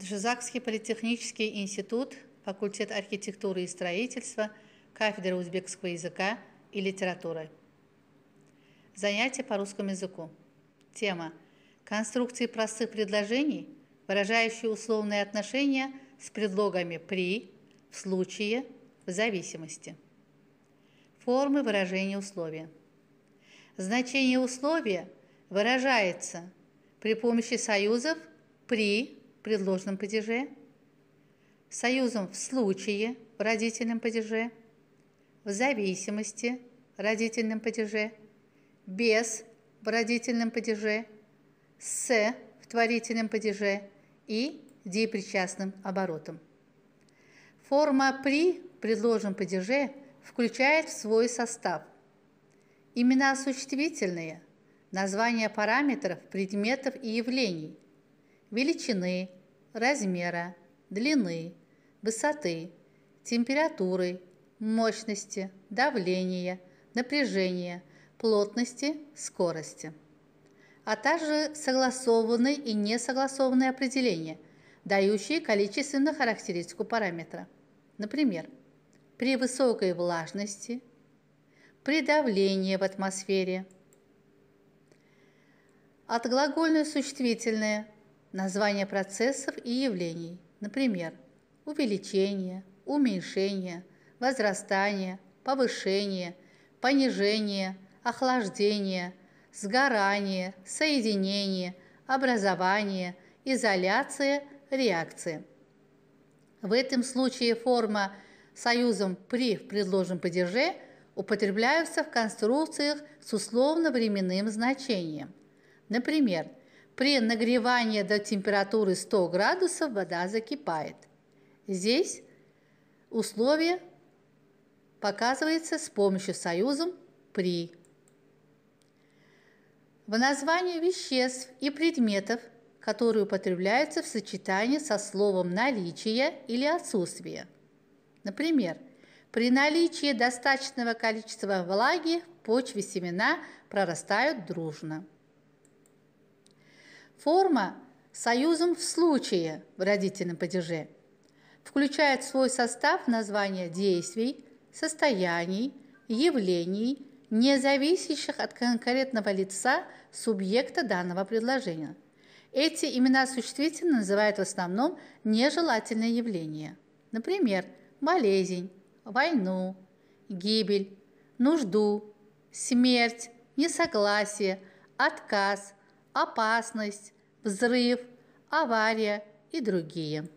Джизакский политехнический институт, факультет архитектуры и строительства, кафедра узбекского языка и литературы. Занятие по русскому языку. Тема «Конструкции простых предложений, выражающие условные отношения с предлогами «при», «в случае», «в зависимости». Формы выражения условия. Значение условия выражается при помощи союзов «при», при падеже, союзом в случае в родительном падеже, в зависимости в родительном падеже, без в родительном падеже, с в творительном падеже и депричастным оборотом. Форма «при» при ложном падеже включает в свой состав имена существительные, названия параметров, предметов и явлений – величины, размера, длины, высоты, температуры, мощности, давления, напряжения, плотности, скорости, а также согласованные и несогласованные определения, дающие количественную характеристику параметра. Например, при высокой влажности, при давлении в атмосфере. От глагольное существительное – названия процессов и явлений, например, увеличение, уменьшение, возрастание, повышение, понижение, охлаждение, сгорание, соединение, образование, изоляция, реакция. В этом случае форма союзом «при» в предложенном падеже употребляются в конструкциях с условно-временным значением. Например, при нагревании до температуры 100 градусов вода закипает. Здесь условие показывается с помощью союзом «при». В названии веществ и предметов, которые употребляются в сочетании со словом «наличие» или «отсутствие». Например, при наличии достаточного количества влаги в почве семена прорастают дружно. Форма союзом в случае в родительном падеже включает в свой состав названия действий, состояний, явлений, не зависящих от конкретного лица субъекта данного предложения. Эти имена существительно называют в основном нежелательное явление, Например, болезнь, войну, гибель, нужду, смерть, несогласие, отказ, опасность, взрыв, авария и другие.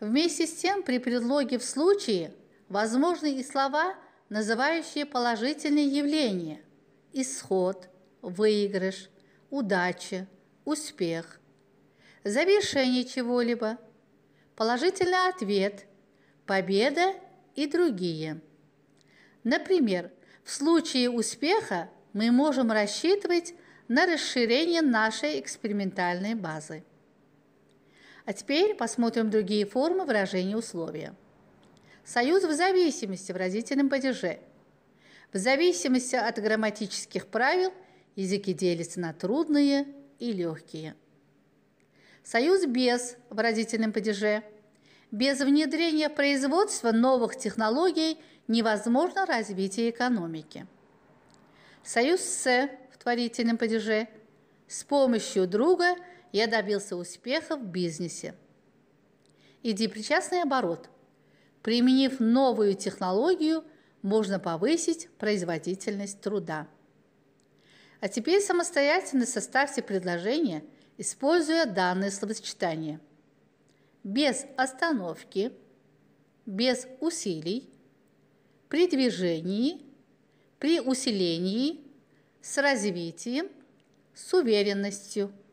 Вместе с тем при предлоге «в случае» возможны и слова, называющие положительные явления – исход, выигрыш, удача, успех, завершение чего-либо, положительный ответ, победа и другие. Например, в случае успеха мы можем рассчитывать на расширение нашей экспериментальной базы. А теперь посмотрим другие формы выражения условия. Союз в зависимости в родительном падеже. В зависимости от грамматических правил языки делятся на трудные и легкие. Союз без в родительном падеже. Без внедрения производства новых технологий невозможно развитие экономики. Союз С творительном падеже, с помощью друга я добился успеха в бизнесе. Иди причастный оборот. Применив новую технологию, можно повысить производительность труда. А теперь самостоятельно составьте предложение, используя данное словосочетание. Без остановки, без усилий, при движении, при усилении – с развитием, с уверенностью –